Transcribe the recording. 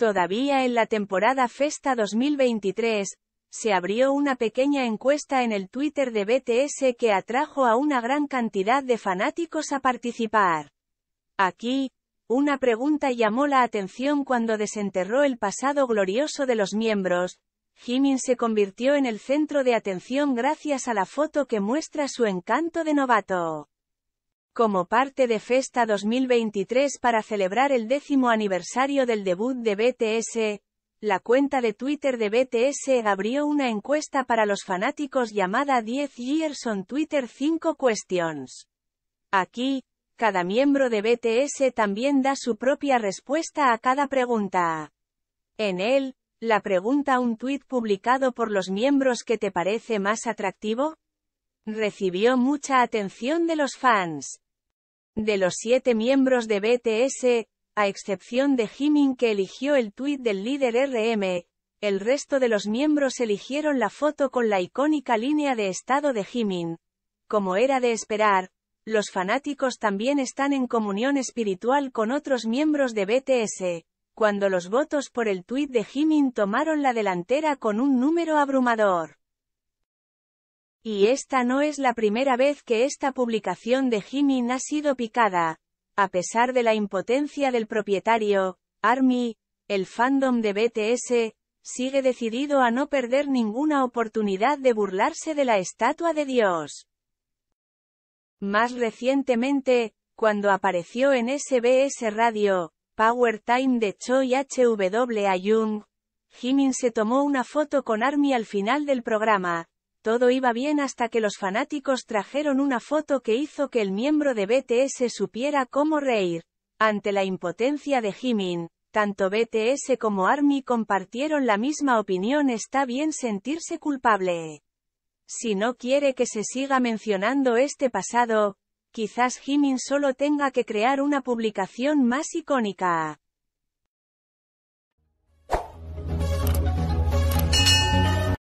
Todavía en la temporada Festa 2023, se abrió una pequeña encuesta en el Twitter de BTS que atrajo a una gran cantidad de fanáticos a participar. Aquí, una pregunta llamó la atención cuando desenterró el pasado glorioso de los miembros. Jimin se convirtió en el centro de atención gracias a la foto que muestra su encanto de novato como parte de Festa 2023 para celebrar el décimo aniversario del debut de BTS, la cuenta de Twitter de BTS abrió una encuesta para los fanáticos llamada 10 Years on Twitter 5 Questions. Aquí, cada miembro de BTS también da su propia respuesta a cada pregunta. En él, la pregunta un tweet publicado por los miembros que te parece más atractivo, Recibió mucha atención de los fans. De los siete miembros de BTS, a excepción de Jimin que eligió el tuit del líder RM, el resto de los miembros eligieron la foto con la icónica línea de estado de Jimin. Como era de esperar, los fanáticos también están en comunión espiritual con otros miembros de BTS, cuando los votos por el tuit de Jimin tomaron la delantera con un número abrumador. Y esta no es la primera vez que esta publicación de Jimin ha sido picada. A pesar de la impotencia del propietario, Army, el fandom de BTS, sigue decidido a no perder ninguna oportunidad de burlarse de la estatua de Dios. Más recientemente, cuando apareció en SBS Radio, Power Time de Choi H.W. Young, Jimin se tomó una foto con Army al final del programa, todo iba bien hasta que los fanáticos trajeron una foto que hizo que el miembro de BTS supiera cómo reír. Ante la impotencia de Jimin, tanto BTS como ARMY compartieron la misma opinión está bien sentirse culpable. Si no quiere que se siga mencionando este pasado, quizás Jimin solo tenga que crear una publicación más icónica.